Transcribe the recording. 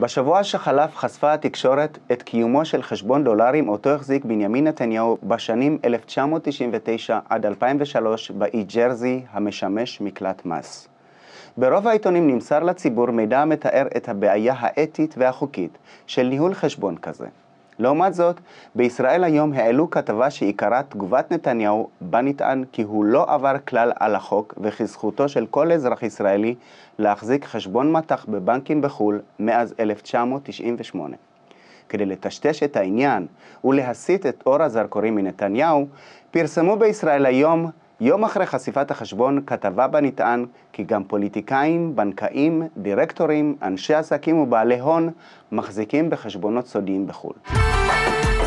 בשבוע שחלף חשפה התקשורת את קיומו של חשבון דולרים אותו החזיק בנימין נתניהו בשנים 1999 עד 2003 באי ג'רזי המשמש מקלט מס. ברוב העיתונים נמסר לציבור מידע המתאר את הבעיה האתית והחוקית של ניהול חשבון כזה. לעומת זאת, בישראל היום העלו כתבה שעיקרה תגובת נתניהו בה נטען כי הוא לא עבר כלל על החוק וכי זכותו של כל אזרח ישראלי להחזיק חשבון מט"ח בבנקים בחו"ל מאז 1998. כדי לטשטש את העניין ולהסיט את אור הזרקורים מנתניהו, פרסמו בישראל היום, יום אחרי חשיפת החשבון, כתבה בה נטען כי גם פוליטיקאים, בנקאים, דירקטורים, אנשי עסקים ובעלי הון מחזיקים בחשבונות סודיים בחו"ל.